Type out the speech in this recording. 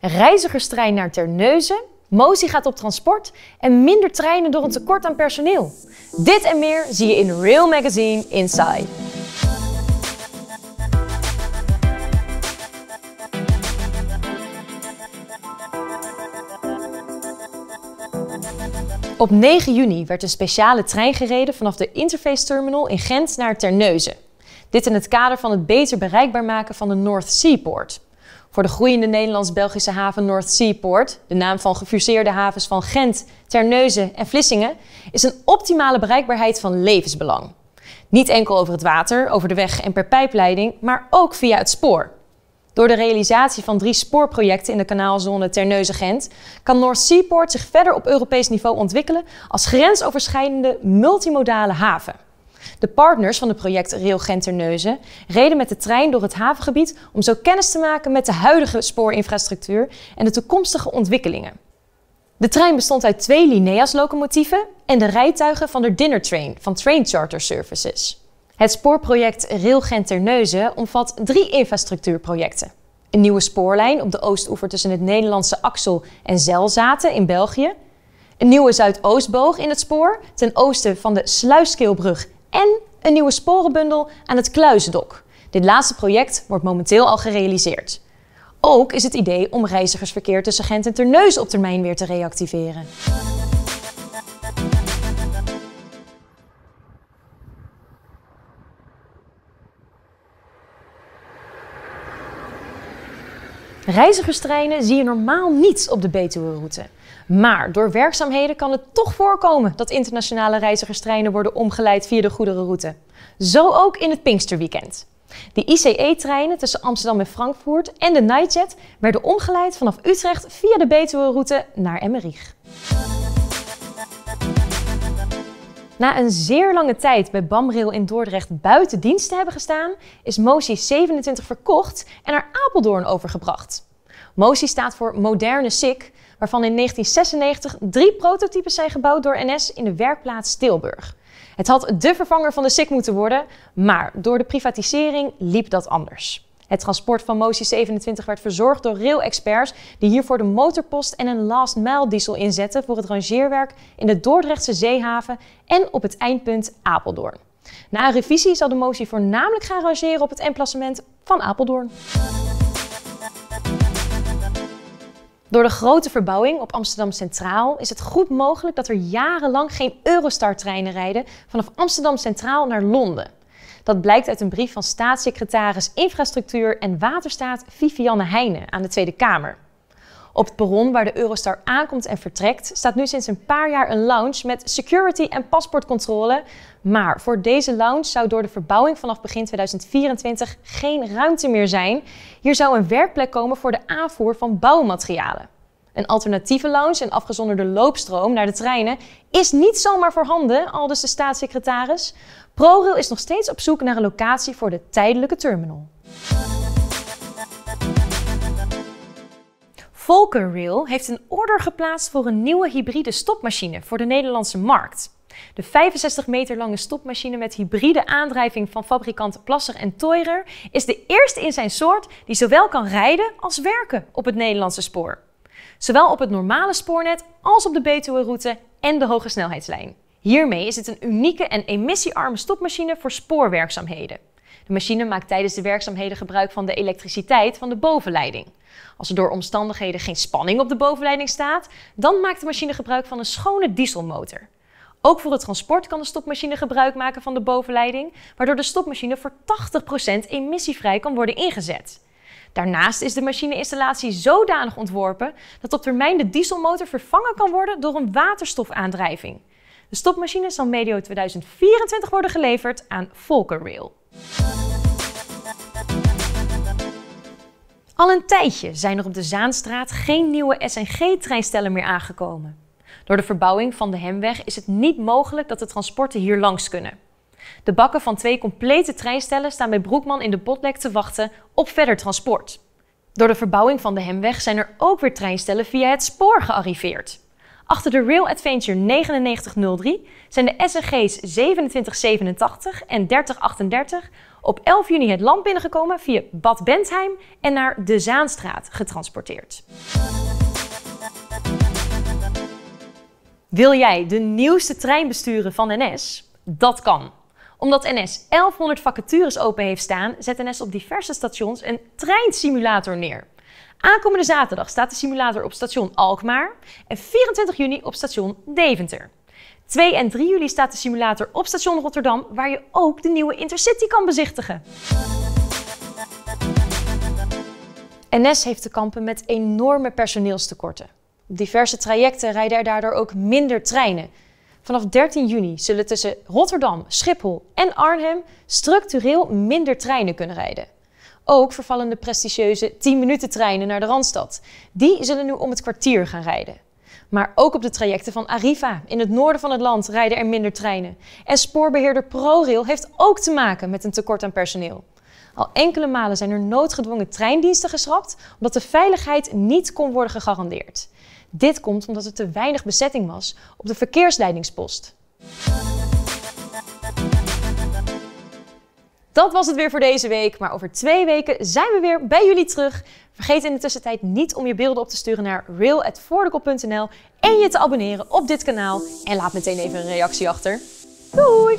reizigerstrein naar Terneuzen, Mozi gaat op transport en minder treinen door een tekort aan personeel. Dit en meer zie je in Rail Magazine Inside. Op 9 juni werd een speciale trein gereden vanaf de Interface Terminal in Gent naar Terneuzen. Dit in het kader van het beter bereikbaar maken van de North Seaport voor de groeiende Nederlands-Belgische haven North Seaport, de naam van gefuseerde havens van Gent, Terneuzen en Vlissingen, is een optimale bereikbaarheid van levensbelang. Niet enkel over het water, over de weg en per pijpleiding, maar ook via het spoor. Door de realisatie van drie spoorprojecten in de kanaalzone Terneuzen-Gent kan North Seaport zich verder op Europees niveau ontwikkelen als grensoverschrijdende multimodale haven. De partners van het project Rail Genterneuzen reden met de trein door het havengebied om zo kennis te maken met de huidige spoorinfrastructuur en de toekomstige ontwikkelingen. De trein bestond uit twee Lineas-locomotieven en de rijtuigen van de Dinner Train van Train Charter Services. Het spoorproject Rail Genterneuzen omvat drie infrastructuurprojecten. Een nieuwe spoorlijn op de oostoever tussen het Nederlandse Axel en Zelzaten in België. Een nieuwe Zuidoostboog in het spoor ten oosten van de Sluiskeelbrug en een nieuwe sporenbundel aan het Kluizendok. Dit laatste project wordt momenteel al gerealiseerd. Ook is het idee om reizigersverkeer tussen Gent en Terneuzen op termijn weer te reactiveren. Reizigerstreinen zie je normaal niet op de Betuwe-route. Maar door werkzaamheden kan het toch voorkomen dat internationale reizigerstreinen worden omgeleid via de goederenroute. Zo ook in het Pinksterweekend. De ICE-treinen tussen Amsterdam en Frankfurt en de Nightjet werden omgeleid vanaf Utrecht via de Betuwe-route naar Emmerich. Na een zeer lange tijd bij Bamrail in Dordrecht buiten dienst te hebben gestaan, is Motie 27 verkocht en naar Apeldoorn overgebracht. MOSI staat voor Moderne SICK, waarvan in 1996 drie prototypes zijn gebouwd door NS in de werkplaats Tilburg. Het had de vervanger van de Sic moeten worden, maar door de privatisering liep dat anders. Het transport van MOSI 27 werd verzorgd door rail-experts die hiervoor de motorpost en een last-mile diesel inzetten voor het rangeerwerk in de Dordrechtse zeehaven en op het eindpunt Apeldoorn. Na een revisie zal de motie voornamelijk gaan rangeren op het emplacement van Apeldoorn. Door de grote verbouwing op Amsterdam Centraal is het goed mogelijk dat er jarenlang geen Eurostar-treinen rijden vanaf Amsterdam Centraal naar Londen. Dat blijkt uit een brief van staatssecretaris Infrastructuur en Waterstaat Vivianne Heijnen aan de Tweede Kamer. Op het perron waar de Eurostar aankomt en vertrekt staat nu sinds een paar jaar een lounge met security en paspoortcontrole. Maar voor deze lounge zou door de verbouwing vanaf begin 2024 geen ruimte meer zijn. Hier zou een werkplek komen voor de aanvoer van bouwmaterialen. Een alternatieve lounge en afgezonderde loopstroom naar de treinen is niet zomaar voorhanden, aldus de staatssecretaris. ProRail is nog steeds op zoek naar een locatie voor de tijdelijke terminal. Volkerrail heeft een order geplaatst voor een nieuwe hybride stopmachine voor de Nederlandse markt. De 65 meter lange stopmachine met hybride aandrijving van fabrikanten Plasser en Teurer is de eerste in zijn soort die zowel kan rijden als werken op het Nederlandse spoor. Zowel op het normale spoornet als op de Betuwe-route en de hoge snelheidslijn. Hiermee is het een unieke en emissiearme stopmachine voor spoorwerkzaamheden. De machine maakt tijdens de werkzaamheden gebruik van de elektriciteit van de bovenleiding. Als er door omstandigheden geen spanning op de bovenleiding staat, dan maakt de machine gebruik van een schone dieselmotor. Ook voor het transport kan de stopmachine gebruik maken van de bovenleiding, waardoor de stopmachine voor 80% emissievrij kan worden ingezet. Daarnaast is de machineinstallatie zodanig ontworpen dat op termijn de dieselmotor vervangen kan worden door een waterstofaandrijving. De stopmachine zal medio 2024 worden geleverd aan Volkerrail. Al een tijdje zijn er op de Zaanstraat geen nieuwe SNG-treinstellen meer aangekomen. Door de verbouwing van de Hemweg is het niet mogelijk dat de transporten hier langs kunnen. De bakken van twee complete treinstellen staan bij Broekman in de Botlek te wachten op verder transport. Door de verbouwing van de Hemweg zijn er ook weer treinstellen via het spoor gearriveerd. Achter de Rail Adventure 9903 zijn de SNG's 2787 en 3038 op 11 juni het land binnengekomen via Bad Bentheim en naar de Zaanstraat getransporteerd. Wil jij de nieuwste trein besturen van NS? Dat kan omdat NS 1100 vacatures open heeft staan, zet NS op diverse stations een treinsimulator neer. Aankomende zaterdag staat de simulator op station Alkmaar en 24 juni op station Deventer. 2 en 3 juli staat de simulator op station Rotterdam, waar je ook de nieuwe Intercity kan bezichtigen. NS heeft te kampen met enorme personeelstekorten. Op diverse trajecten rijden er daardoor ook minder treinen. Vanaf 13 juni zullen tussen Rotterdam, Schiphol en Arnhem structureel minder treinen kunnen rijden. Ook vervallen de prestigieuze 10-minuten treinen naar de Randstad. Die zullen nu om het kwartier gaan rijden. Maar ook op de trajecten van Arriva in het noorden van het land rijden er minder treinen. En spoorbeheerder ProRail heeft ook te maken met een tekort aan personeel. Al enkele malen zijn er noodgedwongen treindiensten geschrapt omdat de veiligheid niet kon worden gegarandeerd. Dit komt omdat er te weinig bezetting was op de verkeersleidingspost. Dat was het weer voor deze week, maar over twee weken zijn we weer bij jullie terug. Vergeet in de tussentijd niet om je beelden op te sturen naar real.voordekop.nl en je te abonneren op dit kanaal. En laat meteen even een reactie achter. Doei!